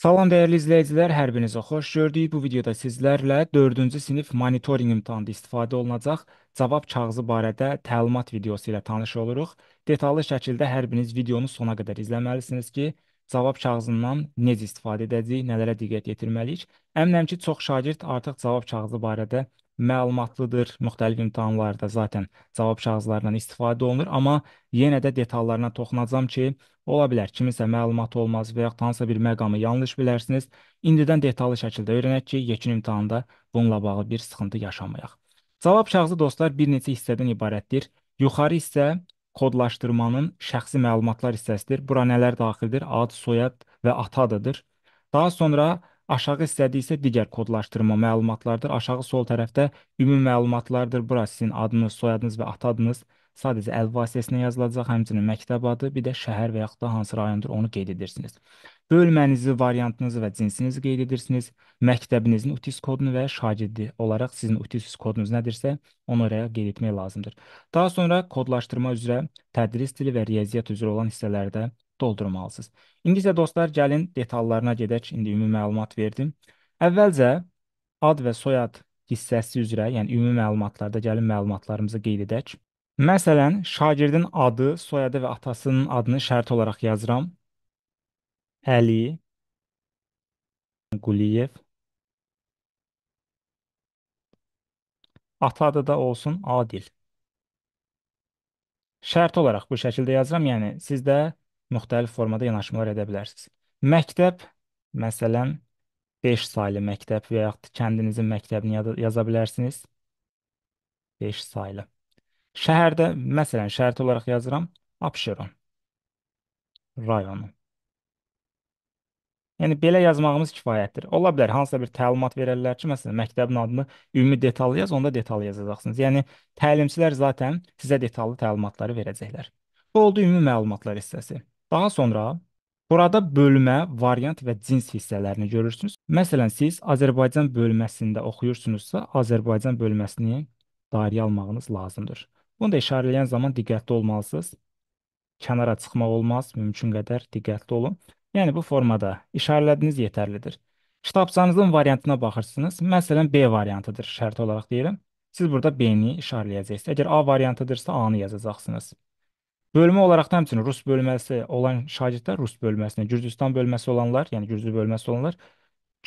Salam dəyərli izləyicilər, hər birinizə xoş gördük. Bu videoda sizlərlə 4-cü sinif monitorinq imtahanında istifadə olunacaq cavab kağızı barədə təlimat videosu ilə tanış oluruq. Detallı şəkildə hər biriniz videonu sona qədər izləməlisiniz ki, cavab kağızından necə istifadə edəcəyik, nələrə diqqət yetirməliyik. Əminəm ki, çox şagird artıq cavab kağızı barədə məlumatlıdır. Müxtəlif imtahanlarda zaten cavab kağızlarından istifadə olunur, amma yenə də detallarına toxunacağam ki, ola bilər kiminsə məlumatı olmaz və yaxud hansısa bir məqamı yanlış bilərsiniz. İndidən detallı şəkildə öyrənək ki, yekun imtahanda bununla bağlı bir sıxıntı yaşamayaq. Cavab kağızı dostlar bir neçə hissədən ibarətdir. Yuxarı hissə kodlaşdırmanın şəxsi məlumatlar hissəsidir. Bura nələr daxildir? Ad, soyad və ata adıdır. Daha sonra Aşağı istədiyi isə digər kodlaşdırma məlumatlardır. Aşağı sol tərəfdə ümumi məlumatlardır. Bura sizin adınız, soyadınız və ata adınız sadəcə əl vasitəsilə yazılacaq, həmçinin məktəb adı, bir də şəhər və yaxud da hansı rayondur onu qeyd edirsiniz. Bölmənizi, variantınızı və cinsinizi qeyd edirsiniz. Məktəbinizin UTIS kodunu və şagirdi olaraq sizin UTIS kodunuz nədirsə, onu oraya qeyd etmək lazımdır. Daha sonra kodlaşdırma üzrə tədris dili və riyaziyyat üzrə olan hissələrdə doldurmalısınız. İndi isə dostlar gəlin detallarına gedək. İndi ümumi məlumat verdim. Əvvəlcə ad və soyad hissəsi üzrə, yəni ümumi məlumatlarda gəlin məlumatlarımızı qeyd edək. Məsələn, şagirdin adı, soyadı və atasının adını şərt olaraq yazıram. Əli Quliyev Ata adı da olsun Adil. Şərt olaraq bu şəkildə yazıram, yəni siz də müxtəlif formada yanaşmalar edə bilərsiniz. Məktəb, məsələn, 5 saylı məktəb və yaxud kəndinizin məktəbini yaza bilərsiniz. 5 saylı. Şəhərdə, məsələn, şəhərdə olaraq yazıram, Abşeron rayonu. Yəni belə yazmağımız kifayətdir. Ola bilər hansısa bir təlimat verərlər ki, məsələn, məktəbin adını ümumi detallı yaz, onda detallı yazacaqsınız. Yəni təlimçilər zaten sizə detallı təlimatları verəcəklər. Bu oldu ümumi məlumatlar hissəsi. Daha sonra burada bölmə, variant və cins hissələrini görürsünüz. Məsələn, siz Azərbaycan bölməsində oxuyursunuzsa, Azərbaycan bölməsini dairəyə almağınız lazımdır. Bunu da işarələyən zaman diqqətli olmalısınız. Kənara çıxmaq olmaz, mümkün qədər diqqətli olun. Yəni bu formada işarələdiniz yetərlidir. Kitabçanızın variantına baxırsınız. Məsələn, B variantıdır şərt olaraq deyirəm. Siz burada B-ni işarələyəcəksiniz. Əgər A variantıdırsa A-nı yazacaqsınız. Bölmə olaraq da həmçinin rus bölməsi olan şagirdlər rus bölməsinə, Gürcüstan bölməsi olanlar, yəni Gürcü bölməsi olanlar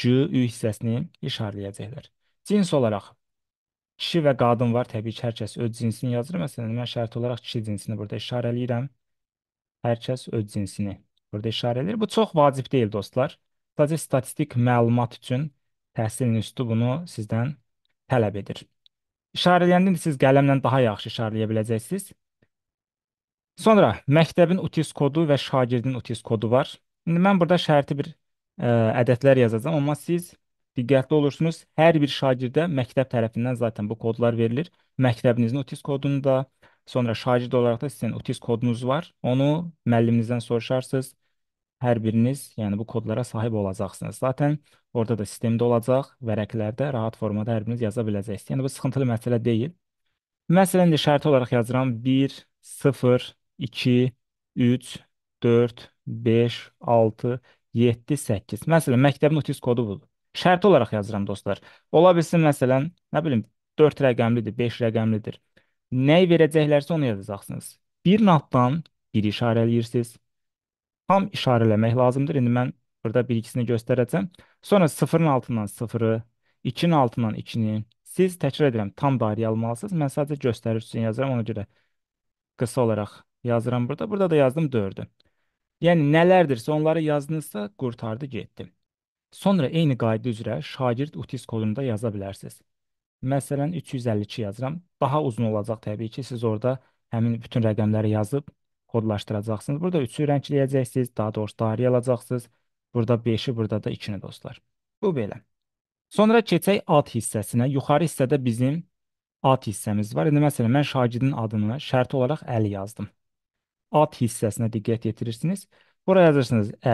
G, Ü hissəsini işarələyəcəklər. Cins olaraq kişi və qadın var. Təbii ki, hər kəs öz cinsini yazır. Məsələn, mən şərt olaraq kişi cinsini burada işarələyirəm. Hər kəs öz cinsini burada işarə edir. Bu çox vacib deyil dostlar. Sadəcə statistik məlumat üçün təhsil institutu bunu sizdən tələb edir. İşarələyəndə siz qələmlə daha yaxşı işarələyə biləcəksiniz. Sonra məktəbin UTIS kodu və şagirdin UTIS kodu var. İndi mən burada şərti bir ə, e, ədədlər yazacağam, amma siz diqqətli olursunuz. Hər bir şagirdə məktəb tərəfindən zaten bu kodlar verilir. Məktəbinizin UTIS kodunu da, sonra şagird olaraq da sizin UTIS kodunuz var. Onu müəlliminizdən soruşarsınız. Hər biriniz, yəni bu kodlara sahib olacaqsınız. Zaten orada da sistemdə olacaq, vərəqlərdə rahat formada hər biriniz yaza biləcəksiniz. Yəni bu sıxıntılı məsələ deyil. Məsələn, indi şərti olaraq yazıram 1 0 2, 3, 4, 5, 6, 7, 8. Məsələn, məktəbin UTIS kodu budur. Şərt olaraq yazıram dostlar. Ola bilsin məsələn, nə bilim 4 rəqəmlidir, 5 rəqəmlidir. Nəyi verəcəklərsə onu yazacaqsınız. Bir altdan bir işarələyirsiniz. Tam işarələmək lazımdır. İndi mən burada bir ikisini göstərəcəm. Sonra sıfırın altından sıfırı, 2-nin altından 2-ni. Siz təkrar edirəm, tam dairəyə almalısınız. Mən sadəcə göstərir üçün yazıram ona görə qısa olaraq yazıram burada. Burada da yazdım 4-ü. Yəni nələrdirsə onları yazdınızsa qurtardı getdi. Sonra eyni qayda üzrə şagird utis kodunda yaza bilərsiniz. Məsələn 352 yazıram. Daha uzun olacaq təbii ki, siz orada həmin bütün rəqəmləri yazıb kodlaşdıracaqsınız. Burada 3-ü rəngləyəcəksiniz, daha doğrusu dairə alacaqsınız. Burada 5-i, burada da 2-ni dostlar. Bu belə. Sonra keçək ad hissəsinə. Yuxarı hissədə bizim Ad hissəmiz var. İndi məsələn, mən şagirdin adını şərti olaraq əl yazdım. Ad hissəsinə diqqət yetirirsiniz. Bura yazırsınız ə,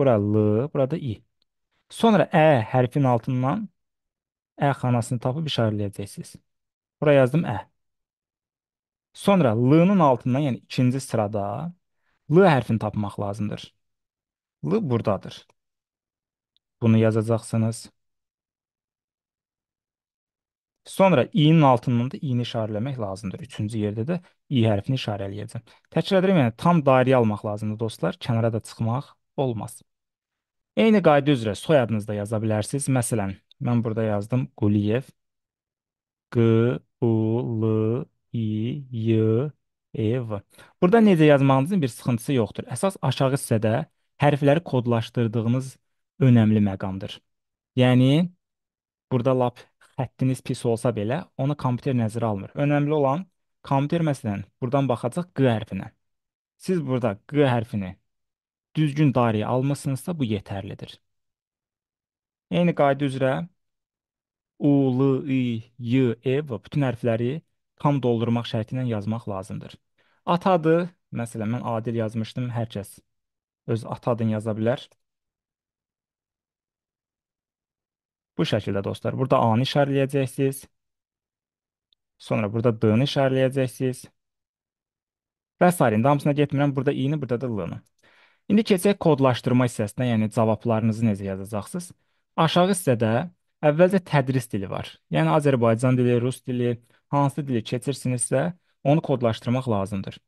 bura l, burada i. Sonra ə hərfin altından ə xanasını tapıb işarələyəcəksiniz. Bura yazdım ə. Sonra l-nın altından, yəni ikinci sırada l hərfini tapmaq lazımdır. L buradadır. Bunu yazacaqsınız. Sonra i-nin altından da i-ni işarələmək lazımdır. Üçüncü yerdə də i hərfini işarə eləyəcəm. Təkrar edirəm, yəni tam dairəyə almaq lazımdır dostlar. Kənara da çıxmaq olmaz. Eyni qayda üzrə soyadınızı da yaza bilərsiniz. Məsələn, mən burada yazdım Quliyev. Q, U, L, İ, Y, E, V. Burada necə yazmağınızın bir sıxıntısı yoxdur. Əsas aşağı hissədə hərfləri kodlaşdırdığınız önəmli məqamdır. Yəni, burada lap xəttiniz pis olsa belə, onu kompüter nəzərə almır. Önəmli olan kompüter məsələn burdan baxacaq q hərfinə. Siz burada q hərfini düzgün dairəyə almısınızsa bu yetərlidir. Eyni qayda üzrə U, L, I, Y, E və bütün hərfləri tam doldurmaq şərti ilə yazmaq lazımdır. Ata adı, məsələn, mən Adil yazmışdım, hər kəs öz ata adını yaza bilər. Bu şəkildə dostlar. Burada A-nı işarələyəcəksiniz. Sonra burada D-nı işarələyəcəksiniz. Və s. hamısına getmirəm. Burada i-ni, burada da l-ni. İndi keçək kodlaşdırma hissəsinə, yəni cavablarınızı necə yazacaqsınız. Aşağı hissədə əvvəlcə tədris dili var. Yəni Azərbaycan dili, rus dili, hansı dili keçirsinizsə, onu kodlaşdırmaq lazımdır.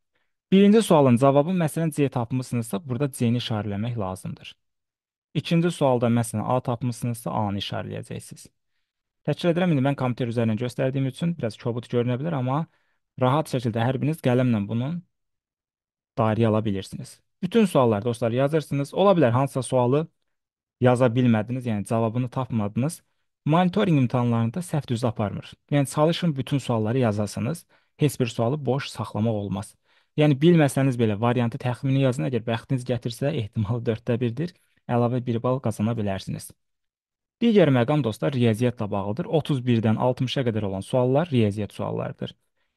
Birinci sualın cavabı, məsələn, C tapmısınızsa, burada C-ni işarələmək lazımdır. İkinci sualda məsələn A tapmısınızsa A-nı işarələyəcəksiniz. Təkrar edirəm, indi mən kompüter üzərindən göstərdiyim üçün biraz kobud görünə bilər, amma rahat şəkildə hər biriniz qələmlə bunun dairəyə ala bilirsiniz. Bütün sualları dostlar yazırsınız. Ola bilər hansısa sualı yaza bilmədiniz, yəni cavabını tapmadınız. Monitoring imtahanlarında səhv düz aparmır. Yəni çalışın bütün sualları yazasınız. Heç bir sualı boş saxlamaq olmaz. Yəni bilməsəniz belə variantı təxmini yazın. Əgər bəxtiniz gətirsə, ehtimal 4də 1-dir əlavə 1 bal qazana bilərsiniz. Digər məqam dostlar riyaziyyatla bağlıdır. 31-dən 60-a qədər olan suallar riyaziyyat suallarıdır.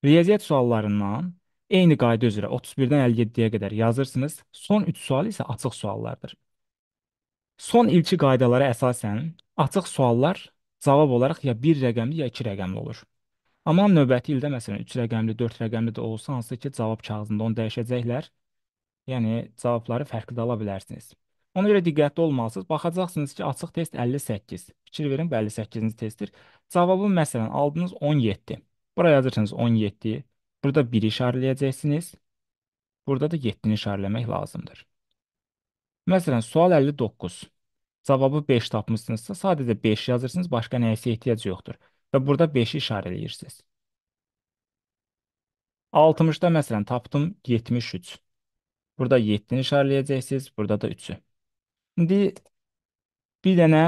Riyaziyyat suallarından eyni qayda üzrə 31-dən 57-yə qədər yazırsınız. Son 3 sual isə açıq suallardır. Son ilki qaydalara əsasən açıq suallar cavab olaraq ya 1 rəqəmli ya 2 rəqəmli olur. Amma növbəti ildə məsələn 3 rəqəmli, 4 rəqəmli də olsa, hansı ki, cavab kağızında onu dəyişəcəklər. Yəni cavabları fərqli də ala bilərsiniz. Ona görə diqqətli olmalısınız. Baxacaqsınız ki, açıq test 58. Fikir verin, bu 58-ci testdir. Cavabı məsələn aldınız 17. Bura yazırsınız 17. Burada 1 işarələyəcəksiniz. Burada da 7-ni işarələmək lazımdır. Məsələn, sual 59. Cavabı 5 tapmışsınızsa, sadəcə 5 yazırsınız, başqa nəyəsə ehtiyac yoxdur. Və burada 5-i işarələyirsiniz. 60-da məsələn tapdım 73. Burada 7-ni işarələyəcəksiniz, burada da 3-ü. İndi bir dənə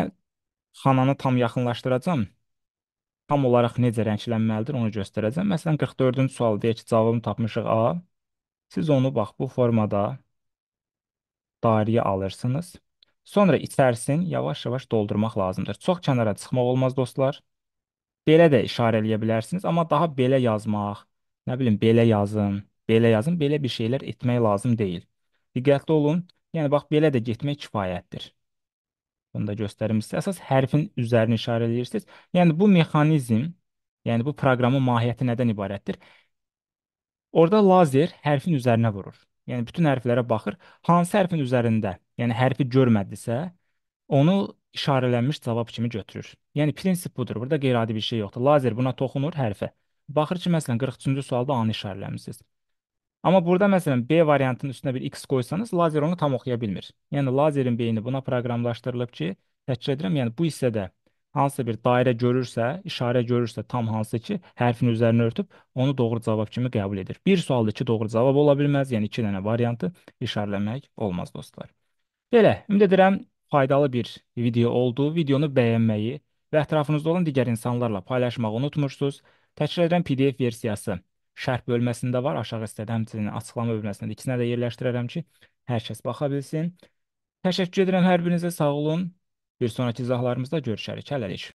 xananı tam yaxınlaşdıracam. Tam olaraq necə rənglənməlidir onu göstərəcəm. Məsələn 44-cü sual deyək ki, cavabını tapmışıq A. Siz onu bax bu formada dairəyə alırsınız. Sonra içərisini yavaş-yavaş doldurmaq lazımdır. Çox kənara çıxmaq olmaz dostlar. Belə də işarə eləyə bilərsiniz, amma daha belə yazmaq, nə bilim belə yazın, belə yazın, belə bir şeylər etmək lazım deyil. Diqqətli olun. Yəni bax belə də getmək kifayətdir. Bunu da göstərmişsiniz. Əsas hərfin üzərini işarə edirsiniz. Yəni bu mexanizm, yəni bu proqramın mahiyyəti nədən ibarətdir? Orda lazer hərfin üzərinə vurur. Yəni bütün hərflərə baxır. Hansı hərfin üzərində, yəni hərfi görmədisə, onu işarələnmiş cavab kimi götürür. Yəni prinsip budur. Burada qeyri-adi bir şey yoxdur. Lazer buna toxunur hərfə. Baxır ki, məsələn 43-cü sualda A-nı işarələmisiniz. Amma burada məsələn B variantının üstünə bir X qoysanız, lazer onu tam oxuya bilmir. Yəni lazerin beyni buna proqramlaşdırılıb ki, təkrar edirəm, yəni bu hissədə hansısa bir dairə görürsə, işarə görürsə, tam hansı ki, hərfin üzərini örtüb onu doğru cavab kimi qəbul edir. Bir sualda iki doğru cavab ola bilməz, yəni iki dənə variantı işarələmək olmaz dostlar. Belə, ümid edirəm faydalı bir video oldu. Videonu bəyənməyi və ətrafınızda olan digər insanlarla paylaşmağı unutmursunuz. Təkrar edirəm PDF versiyası şərh bölməsində var, aşağı hissədə, həmçinin açıqlama bölməsində. İkisinə də yerləşdirərəm ki, hər kəs baxa bilsin. Təşəkkür edirəm hər birinizə, sağ olun. Bir sonrakı izahlarımızda görüşərik. Hələlik.